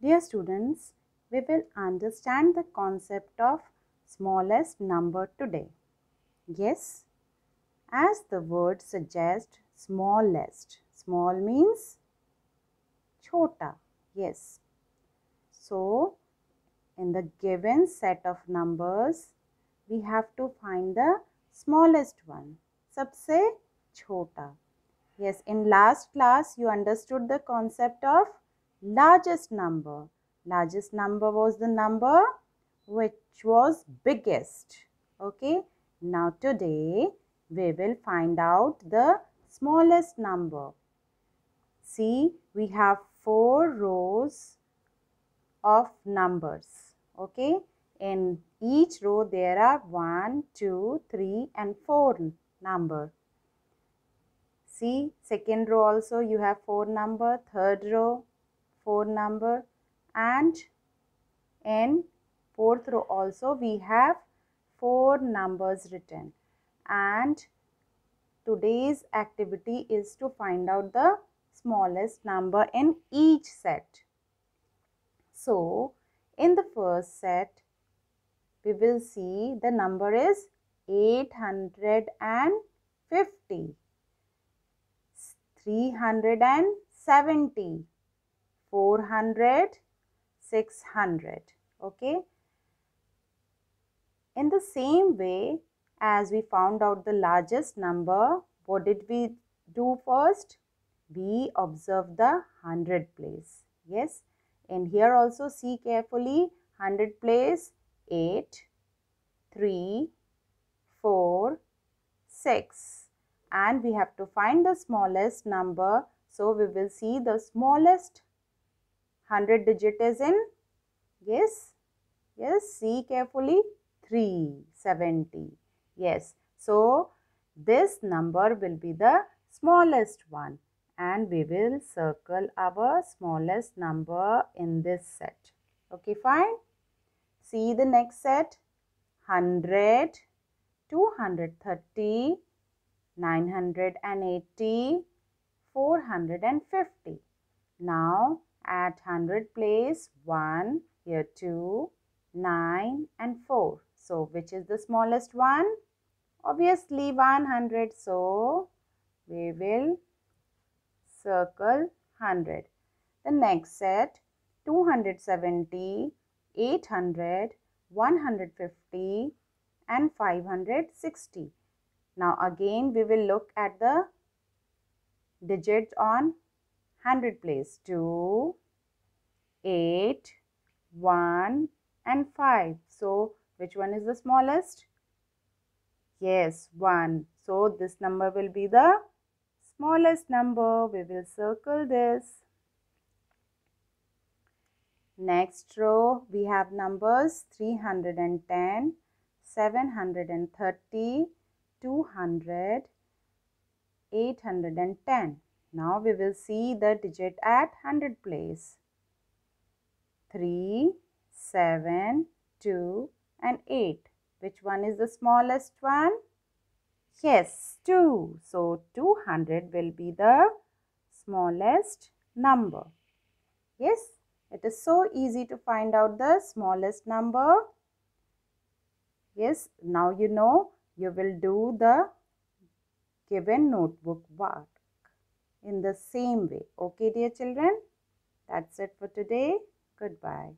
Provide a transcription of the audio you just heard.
Dear students, we will understand the concept of smallest number today. Yes, as the word suggests, smallest. Small means chota. Yes. So, in the given set of numbers, we have to find the smallest one. Sabse chota. Yes, in last class, you understood the concept of largest number. Largest number was the number which was biggest. Okay. Now today we will find out the smallest number. See, we have four rows of numbers. Okay. In each row there are one, two, three, and 4 number. See, second row also you have 4 number, third row 4 number and in fourth row also we have 4 numbers written and today's activity is to find out the smallest number in each set. So, in the first set, we will see the number is 850, 370, 400, 600. Okay. In the same way as we found out the largest number, what did we do first? We observe the 100 place. Yes. And here also see carefully 100 place 8, 3, 4, 6. And we have to find the smallest number. So, we will see the smallest 100 digit is in yes yes see carefully 370 yes so this number will be the smallest one and we will circle our smallest number in this set okay fine see the next set 100 230 980 450 now at 100 place 1, here 2, 9 and 4. So which is the smallest one? Obviously 100. So we will circle 100. The next set 270, 800, 150 and 560. Now again we will look at the digits on 100 place 2, 8, 1 and 5. So, which one is the smallest? Yes, 1. So, this number will be the smallest number. We will circle this. Next row, we have numbers 310, 730, 200, 810. Now we will see the digit at 100 place. 3, 7, 2 and 8. Which one is the smallest one? Yes, 2. So 200 will be the smallest number. Yes, it is so easy to find out the smallest number. Yes, now you know you will do the given notebook work in the same way. Okay, dear children? That's it for today. Goodbye.